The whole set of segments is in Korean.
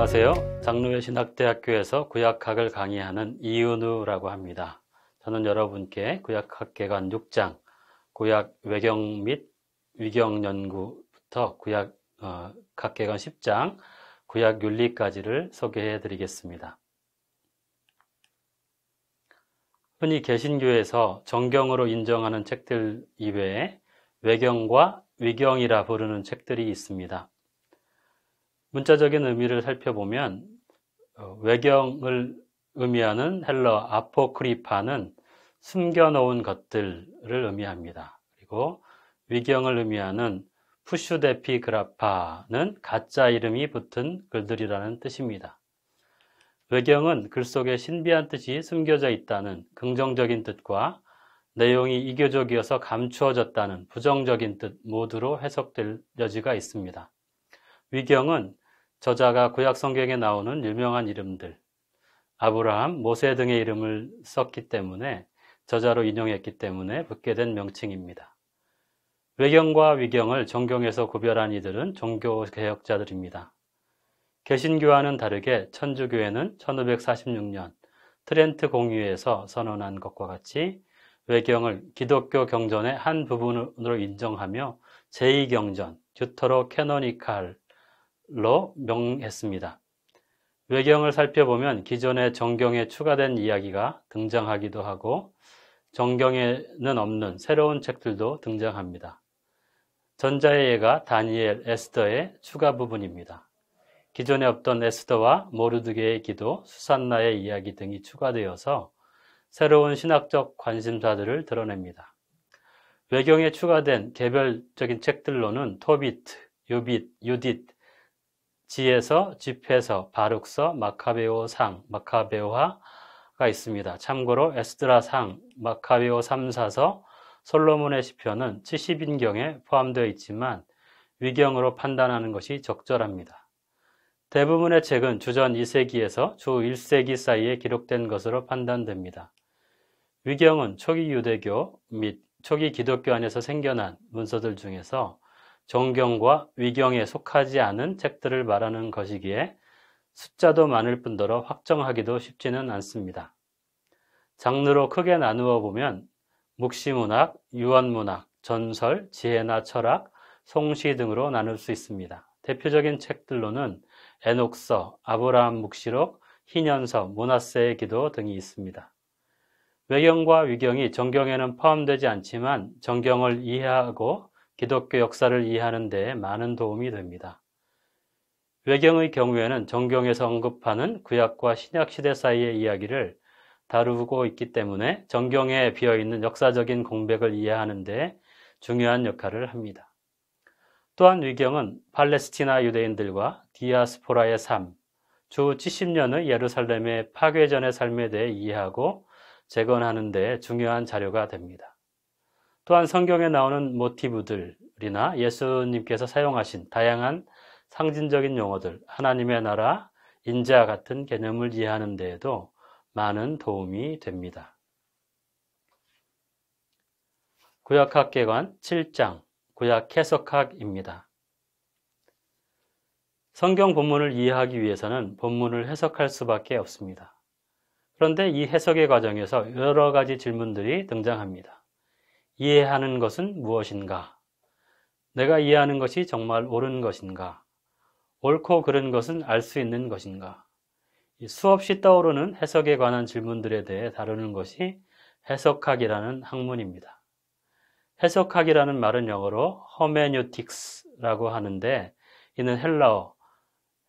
안녕하세요. 장로회 신학대학교에서 구약학을 강의하는 이은우라고 합니다. 저는 여러분께 구약학계관 6장, 구약 외경 및 위경 연구부터 구약 어, 각계관 10장, 구약 윤리까지를 소개해 드리겠습니다. 흔히 개신교에서 정경으로 인정하는 책들 이외에 외경과 위경이라 부르는 책들이 있습니다. 문자적인 의미를 살펴보면 어, 외경을 의미하는 헬러 아포크리파는 숨겨놓은 것들을 의미합니다. 그리고 위경을 의미하는 푸슈데피 그라파는 가짜 이름이 붙은 글들이라는 뜻입니다. 외경은 글 속에 신비한 뜻이 숨겨져 있다는 긍정적인 뜻과 내용이 이교적이어서 감추어졌다는 부정적인 뜻 모두로 해석될 여지가 있습니다. 위경은 저자가 구약 성경에 나오는 유명한 이름들, 아브라함, 모세 등의 이름을 썼기 때문에 저자로 인용했기 때문에 붙게 된 명칭입니다. 외경과 위경을 정경에서 구별한 이들은 종교 개혁자들입니다. 개신교와는 다르게 천주교회는 1546년 트렌트 공유에서 선언한 것과 같이 외경을 기독교 경전의 한 부분으로 인정하며 제2경전, 듀터로 캐노니칼 로 명했습니다. 외경을 살펴보면 기존의 정경에 추가된 이야기가 등장하기도 하고 정경에는 없는 새로운 책들도 등장합니다. 전자의 예가 다니엘, 에스더의 추가 부분입니다. 기존에 없던 에스더와 모르드게의 기도, 수산나의 이야기 등이 추가되어서 새로운 신학적 관심사들을 드러냅니다. 외경에 추가된 개별적인 책들로는 토비트, 유빗, 유딧, 지에서, 집회서, 바룩서, 마카베오상, 마카베오화가 있습니다. 참고로 에스드라상, 마카베오 3사서, 솔로몬의 시편은 70인경에 포함되어 있지만 위경으로 판단하는 것이 적절합니다. 대부분의 책은 주전 2세기에서 주 1세기 사이에 기록된 것으로 판단됩니다. 위경은 초기 유대교 및 초기 기독교 안에서 생겨난 문서들 중에서 정경과 위경에 속하지 않은 책들을 말하는 것이기에 숫자도 많을 뿐더러 확정하기도 쉽지는 않습니다. 장르로 크게 나누어 보면 묵시문학, 유언문학, 전설, 지혜나 철학, 송시 등으로 나눌 수 있습니다. 대표적인 책들로는 에녹서, 아브라함 묵시록, 희년서, 문하세의 기도 등이 있습니다. 외경과 위경이 정경에는 포함되지 않지만 정경을 이해하고 기독교 역사를 이해하는 데 많은 도움이 됩니다. 외경의 경우에는 정경에서 언급하는 구약과 신약 시대 사이의 이야기를 다루고 있기 때문에 정경에 비어있는 역사적인 공백을 이해하는 데 중요한 역할을 합니다. 또한 위경은 팔레스티나 유대인들과 디아스포라의 삶, 주 70년의 예루살렘의 파괴전의 삶에 대해 이해하고 재건하는 데 중요한 자료가 됩니다. 또한 성경에 나오는 모티브들이나 예수님께서 사용하신 다양한 상징적인 용어들, 하나님의 나라, 인자 같은 개념을 이해하는 데에도 많은 도움이 됩니다. 구약학계관 7장 구약 해석학입니다. 성경 본문을 이해하기 위해서는 본문을 해석할 수밖에 없습니다. 그런데 이 해석의 과정에서 여러 가지 질문들이 등장합니다. 이해하는 것은 무엇인가? 내가 이해하는 것이 정말 옳은 것인가? 옳고 그른 것은 알 수 있는 것인가? 수없이 떠오르는 해석에 관한 질문들에 대해 다루는 것이 해석학이라는 학문입니다. 해석학이라는 말은 영어로 허메뉴틱스라고 하는데 이는 헬라어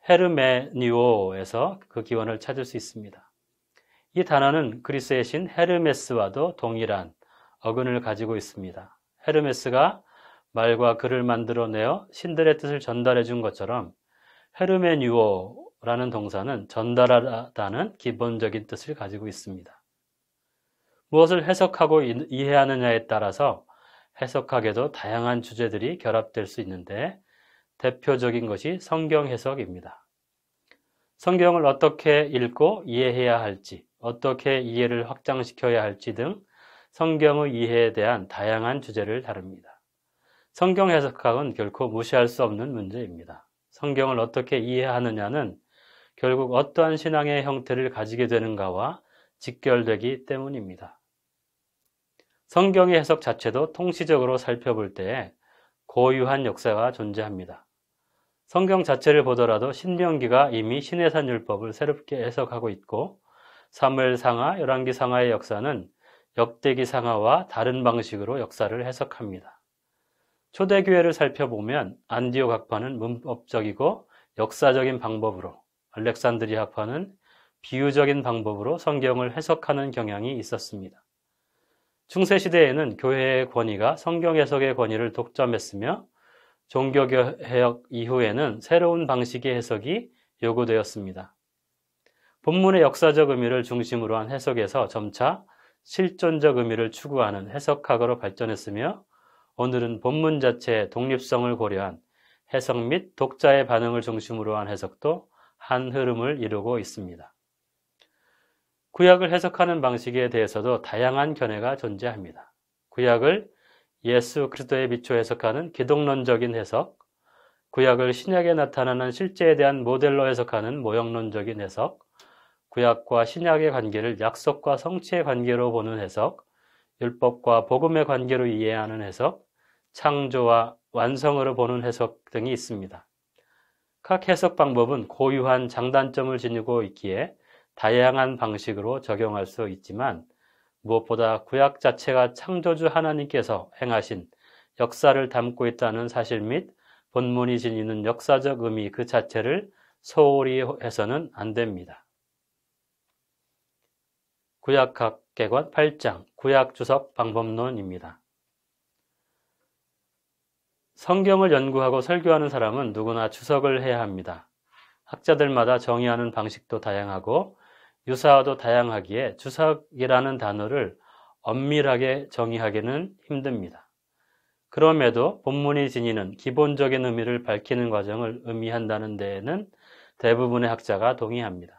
헤르메니오에서 그 기원을 찾을 수 있습니다. 이 단어는 그리스의 신 헤르메스와도 동일한 어근을 가지고 있습니다. 헤르메스가 말과 글을 만들어내어 신들의 뜻을 전달해 준 것처럼 헤르메뉴어라는 동사는 전달하다는 기본적인 뜻을 가지고 있습니다. 무엇을 해석하고 이해하느냐에 따라서 해석하게도 다양한 주제들이 결합될 수 있는데 대표적인 것이 성경 해석입니다. 성경을 어떻게 읽고 이해해야 할지, 어떻게 이해를 확장시켜야 할지 등 성경의 이해에 대한 다양한 주제를 다룹니다. 성경 해석학은 결코 무시할 수 없는 문제입니다. 성경을 어떻게 이해하느냐는 결국 어떠한 신앙의 형태를 가지게 되는가와 직결되기 때문입니다. 성경의 해석 자체도 통시적으로 살펴볼 때 고유한 역사가 존재합니다. 성경 자체를 보더라도 신명기가 이미 신해산 율법을 새롭게 해석하고 있고 사무엘상하, 열왕기상하의 역사는 역대기 상하와 다른 방식으로 역사를 해석합니다. 초대교회를 살펴보면 안디옥 학파는 문법적이고 역사적인 방법으로, 알렉산드리 학파는 비유적인 방법으로 성경을 해석하는 경향이 있었습니다. 중세시대에는 교회의 권위가 성경 해석의 권위를 독점했으며 종교개혁 이후에는 새로운 방식의 해석이 요구되었습니다. 본문의 역사적 의미를 중심으로 한 해석에서 점차 실존적 의미를 추구하는 해석학으로 발전했으며 오늘은 본문 자체의 독립성을 고려한 해석 및 독자의 반응을 중심으로 한 해석도 한 흐름을 이루고 있습니다. 구약을 해석하는 방식에 대해서도 다양한 견해가 존재합니다. 구약을 예수 그리스도에 비추 해석하는 기독론적인 해석, 구약을 신약에 나타나는 실제에 대한 모델로 해석하는 모형론적인 해석, 구약과 신약의 관계를 약속과 성취의 관계로 보는 해석, 율법과 복음의 관계로 이해하는 해석, 창조와 완성으로 보는 해석 등이 있습니다. 각 해석 방법은 고유한 장단점을 지니고 있기에 다양한 방식으로 적용할 수 있지만 무엇보다 구약 자체가 창조주 하나님께서 행하신 역사를 담고 있다는 사실 및 본문이 지니는 역사적 의미 그 자체를 소홀히 해서는 안 됩니다. 구약학 개관 8장 구약주석 방법론입니다. 성경을 연구하고 설교하는 사람은 누구나 주석을 해야 합니다. 학자들마다 정의하는 방식도 다양하고 유사와도 다양하기에 주석이라는 단어를 엄밀하게 정의하기는 힘듭니다. 그럼에도 본문이 지니는 기본적인 의미를 밝히는 과정을 의미한다는 데에는 대부분의 학자가 동의합니다.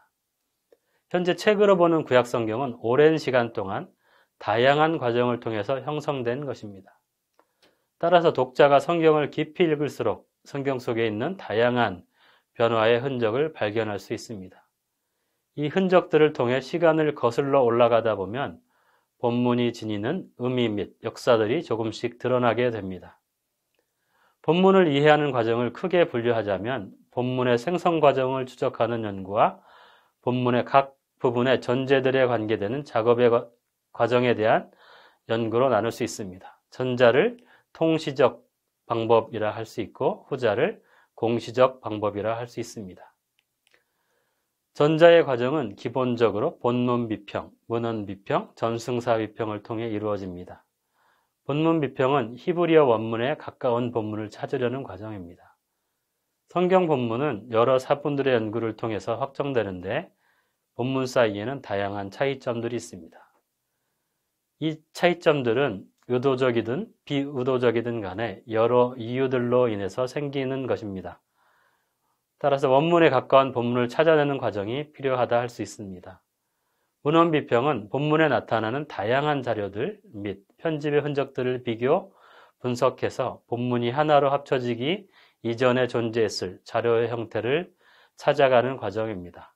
현재 책으로 보는 구약 성경은 오랜 시간 동안 다양한 과정을 통해서 형성된 것입니다. 따라서 독자가 성경을 깊이 읽을수록 성경 속에 있는 다양한 변화의 흔적을 발견할 수 있습니다. 이 흔적들을 통해 시간을 거슬러 올라가다 보면 본문이 지니는 의미 및 역사들이 조금씩 드러나게 됩니다. 본문을 이해하는 과정을 크게 분류하자면 본문의 생성 과정을 추적하는 연구와 본문의 각 부분의 전제들에 관계되는 작업의 과정에 대한 연구로 나눌 수 있습니다. 전자를 통시적 방법이라 할 수 있고 후자를 공시적 방법이라 할 수 있습니다. 전자의 과정은 기본적으로 본문 비평, 문헌 비평, 전승사 비평을 통해 이루어집니다. 본문 비평은 히브리어 원문에 가까운 본문을 찾으려는 과정입니다. 성경 본문은 여러 사분들의 연구를 통해서 확정되는데 본문 사이에는 다양한 차이점들이 있습니다. 이 차이점들은 의도적이든 비의도적이든 간에 여러 이유들로 인해서 생기는 것입니다. 따라서 원문에 가까운 본문을 찾아내는 과정이 필요하다 할 수 있습니다. 문헌 비평은 본문에 나타나는 다양한 자료들 및 편집의 흔적들을 비교, 분석해서 본문이 하나로 합쳐지기 이전에 존재했을 자료의 형태를 찾아가는 과정입니다.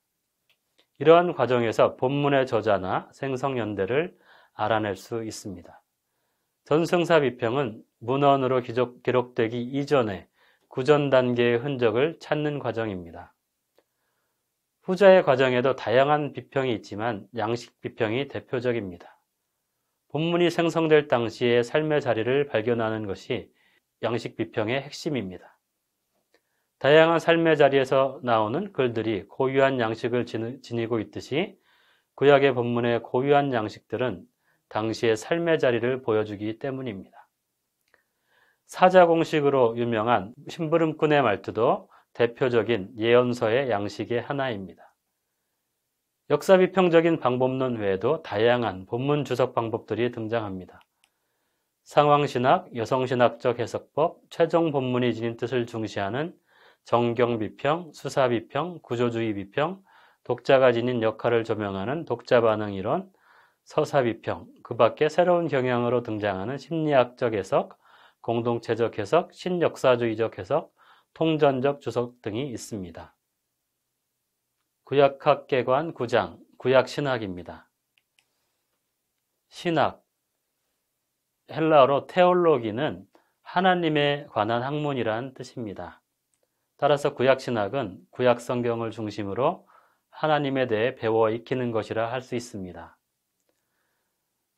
이러한 과정에서 본문의 저자나 생성연대를 알아낼 수 있습니다. 전승사 비평은 문헌으로 기록되기 이전에 구전 단계의 흔적을 찾는 과정입니다. 후자의 과정에도 다양한 비평이 있지만 양식 비평이 대표적입니다. 본문이 생성될 당시의 삶의 자리를 발견하는 것이 양식 비평의 핵심입니다. 다양한 삶의 자리에서 나오는 글들이 고유한 양식을 지니고 있듯이 구약의 본문의 고유한 양식들은 당시의 삶의 자리를 보여주기 때문입니다. 사자 공식으로 유명한 심부름꾼의 말투도 대표적인 예언서의 양식의 하나입니다. 역사비평적인 방법론 외에도 다양한 본문 주석 방법들이 등장합니다. 상황신학, 여성신학적 해석법, 최종 본문이 지닌 뜻을 중시하는 정경 비평, 수사 비평, 구조주의 비평, 독자가 지닌 역할을 조명하는 독자 반응 이론, 서사 비평, 그 밖에 새로운 경향으로 등장하는 심리학적 해석, 공동체적 해석, 신역사주의적 해석, 통전적 주석 등이 있습니다. 구약학계관 9장, 구약신학입니다. 신학, 헬라어로 테올로기는 하나님에 관한 학문이라는 뜻입니다. 따라서 구약 신학은 구약 성경을 중심으로 하나님에 대해 배워 익히는 것이라 할 수 있습니다.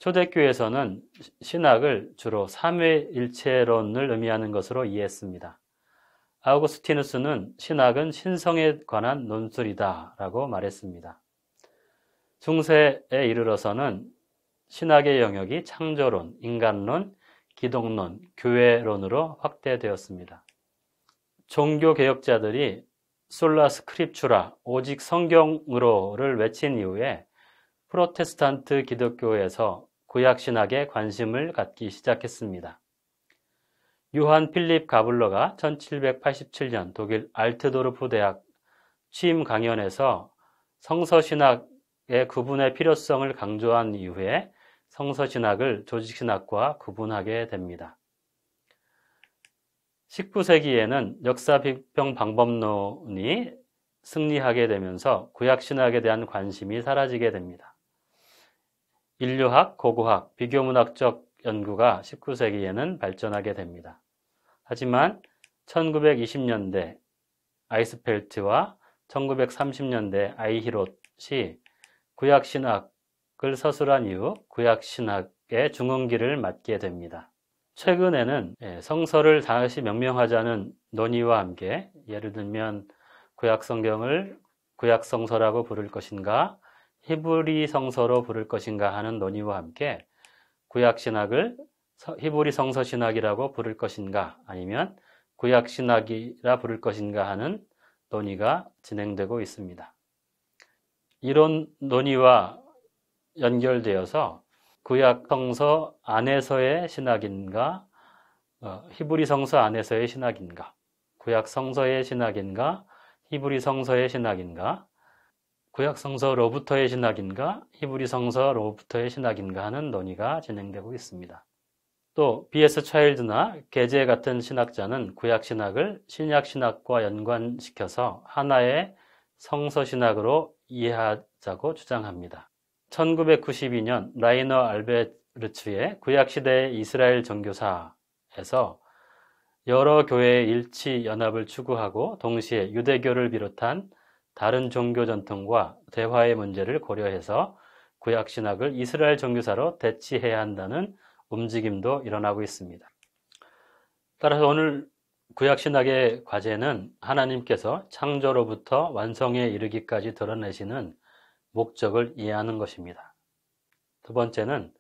초대교회에서는 신학을 주로 삼위일체론을 의미하는 것으로 이해했습니다. 아우구스티누스는 신학은 신성에 관한 논술이다 라고 말했습니다. 중세에 이르러서는 신학의 영역이 창조론, 인간론, 기독론, 교회론으로 확대되었습니다. 종교 개혁자들이 솔라 스크립추라 오직 성경으로를 외친 이후에 프로테스탄트 기독교에서 구약 신학에 관심을 갖기 시작했습니다. 유한 필립 가블러가 1787년 독일 알트도르프 대학 취임 강연에서 성서신학의 구분의 필요성을 강조한 이후에 성서신학을 조직신학과 구분하게 됩니다. 19세기에는 역사비평 방법론이 승리하게 되면서 구약신학에 대한 관심이 사라지게 됩니다. 인류학, 고고학, 비교문학적 연구가 19세기에는 발전하게 됩니다. 하지만 1920년대 아이스펠트와 1930년대 아이히롯이 구약신학을 서술한 이후 구약신학의 중흥기를 맞게 됩니다. 최근에는 예, 성서를 다시 명명하자는 논의와 함께 예를 들면 구약 성경을 구약 성서라고 부를 것인가 히브리 성서로 부를 것인가 하는 논의와 함께 구약 신학을 히브리 성서 신학이라고 부를 것인가 아니면 구약 신학이라 부를 것인가 하는 논의가 진행되고 있습니다. 이런 논의와 연결되어서 구약 성서 안에서의 신학인가, 어, 히브리 성서 안에서의 신학인가, 구약 성서의 신학인가, 히브리 성서의 신학인가, 구약 성서로부터의 신학인가, 히브리 성서로부터의 신학인가 하는 논의가 진행되고 있습니다. 또 B.S. 차일드나 게제 같은 신학자는 구약 신학을 신약 신학과 연관시켜서 하나의 성서 신학으로 이해하자고 주장합니다. 1992년 라이너 알베르츠의 구약시대 이스라엘 전교사에서 여러 교회의 일치 연합을 추구하고 동시에 유대교를 비롯한 다른 종교 전통과 대화의 문제를 고려해서 구약 신학을 이스라엘 종교사로 대치해야 한다는 움직임도 일어나고 있습니다. 따라서 오늘 구약 신학의 과제는 하나님께서 창조로부터 완성에 이르기까지 드러내시는 목적을 이해하는 것입니다. 두 번째는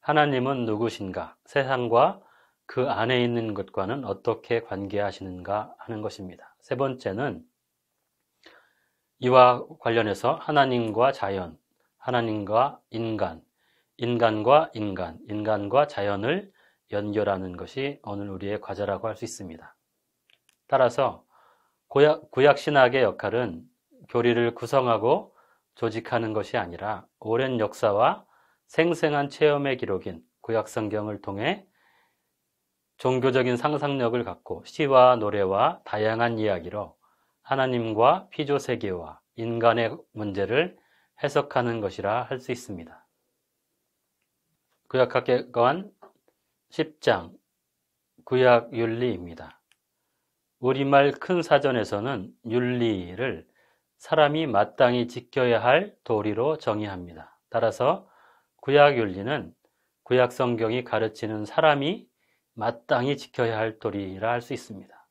하나님은 누구신가, 세상과 그 안에 있는 것과는 어떻게 관계하시는가 하는 것입니다. 세 번째는 이와 관련해서 하나님과 자연, 하나님과 인간, 인간과 인간, 인간과 자연을 연결하는 것이 오늘 우리의 과제라고 할 수 있습니다. 따라서 구약, 구약 신학의 역할은 교리를 구성하고 조직하는 것이 아니라 오랜 역사와 생생한 체험의 기록인 구약 성경을 통해 종교적인 상상력을 갖고 시와 노래와 다양한 이야기로 하나님과 피조 세계와 인간의 문제를 해석하는 것이라 할 수 있습니다. 구약학계관 10장 구약 윤리입니다. 우리말 큰 사전에서는 윤리를 사람이 마땅히 지켜야 할 도리로 정의합니다. 따라서 구약 윤리는 구약 성경이 가르치는 사람이 마땅히 지켜야 할 도리라 할 수 있습니다.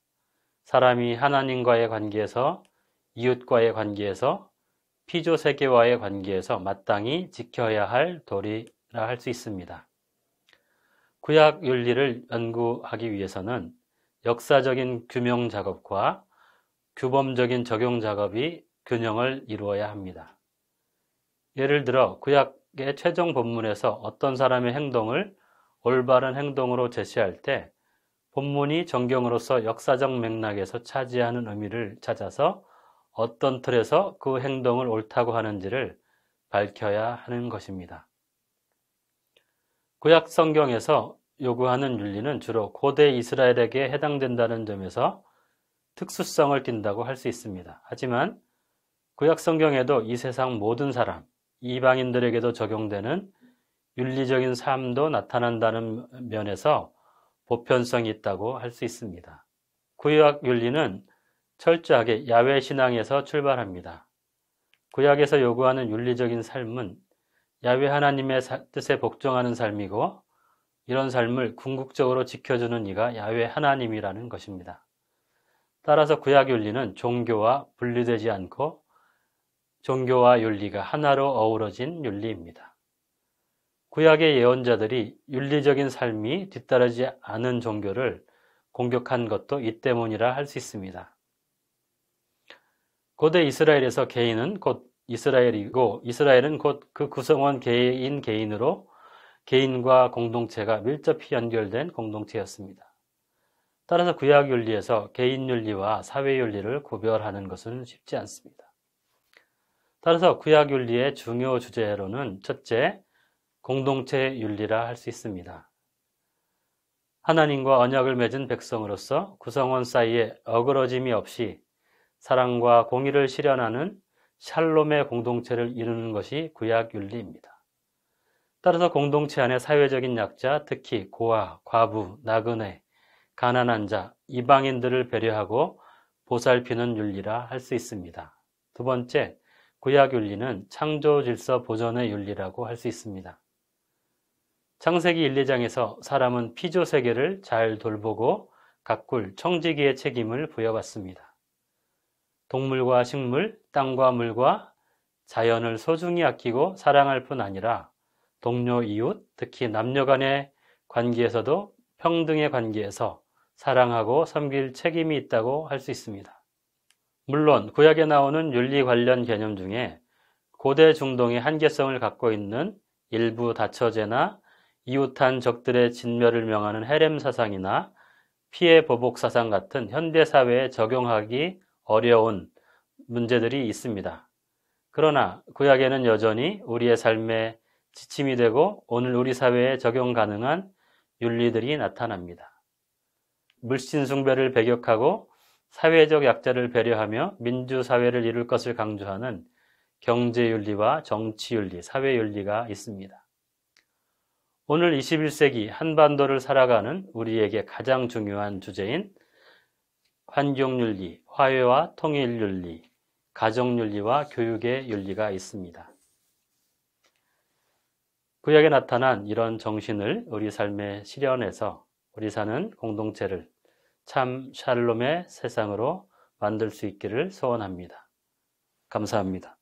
사람이 하나님과의 관계에서 이웃과의 관계에서 피조 세계와의 관계에서 마땅히 지켜야 할 도리라 할 수 있습니다. 구약 윤리를 연구하기 위해서는 역사적인 규명 작업과 규범적인 적용 작업이 균형을 이루어야 합니다. 예를 들어 구약의 최종 본문에서 어떤 사람의 행동을 올바른 행동으로 제시할 때 본문이 정경으로서 역사적 맥락에서 차지하는 의미를 찾아서 어떤 틀에서 그 행동을 옳다고 하는지를 밝혀야 하는 것입니다. 구약 성경에서 요구하는 윤리는 주로 고대 이스라엘에게 해당된다는 점에서 특수성을 띈다고 할 수 있습니다. 하지만 구약 성경에도 이 세상 모든 사람, 이방인들에게도 적용되는 윤리적인 삶도 나타난다는 면에서 보편성이 있다고 할 수 있습니다. 구약 윤리는 철저하게 야외 신앙에서 출발합니다. 구약에서 요구하는 윤리적인 삶은 야외 하나님의 뜻에 복종하는 삶이고 이런 삶을 궁극적으로 지켜주는 이가 야외 하나님이라는 것입니다. 따라서 구약 윤리는 종교와 분리되지 않고 종교와 윤리가 하나로 어우러진 윤리입니다. 구약의 예언자들이 윤리적인 삶이 뒤따르지 않은 종교를 공격한 것도 이 때문이라 할 수 있습니다. 고대 이스라엘에서 개인은 곧 이스라엘이고 이스라엘은 곧 그 구성원 개인 개인으로 개인과 공동체가 밀접히 연결된 공동체였습니다. 따라서 구약 윤리에서 개인 윤리와 사회 윤리를 구별하는 것은 쉽지 않습니다. 따라서 구약 윤리의 중요 주제로는 첫째, 공동체 윤리라 할 수 있습니다. 하나님과 언약을 맺은 백성으로서 구성원 사이에 어그러짐이 없이 사랑과 공의를 실현하는 샬롬의 공동체를 이루는 것이 구약 윤리입니다. 따라서 공동체 안에 사회적인 약자, 특히 고아, 과부, 나그네, 가난한 자, 이방인들을 배려하고 보살피는 윤리라 할 수 있습니다. 두 번째, 구약 윤리는 창조 질서 보전의 윤리라고 할 수 있습니다. 창세기 1, 2장에서 사람은 피조 세계를 잘 돌보고 가꿀 청지기의 책임을 부여받습니다. 동물과 식물, 땅과 물과 자연을 소중히 아끼고 사랑할 뿐 아니라 동료 이웃, 특히 남녀 간의 관계에서도 평등의 관계에서 사랑하고 섬길 책임이 있다고 할 수 있습니다. 물론 구약에 나오는 윤리 관련 개념 중에 고대 중동의 한계성을 갖고 있는 일부 다처제나 이웃한 적들의 진멸을 명하는 헤렘 사상이나 피해 보복 사상 같은 현대 사회에 적용하기 어려운 문제들이 있습니다. 그러나 구약에는 여전히 우리의 삶에 지침이 되고 오늘 우리 사회에 적용 가능한 윤리들이 나타납니다. 물신 숭배를 배격하고 사회적 약자를 배려하며 민주사회를 이룰 것을 강조하는 경제윤리와 정치윤리, 사회윤리가 있습니다. 오늘 21세기 한반도를 살아가는 우리에게 가장 중요한 주제인 환경윤리, 화해와 통일윤리, 가정윤리와 교육의 윤리가 있습니다. 구약에 나타난 이런 정신을 우리 삶에 실현해서 우리 사는 공동체를 참 샬롬의 세상으로 만들 수 있기를 소원합니다. 감사합니다.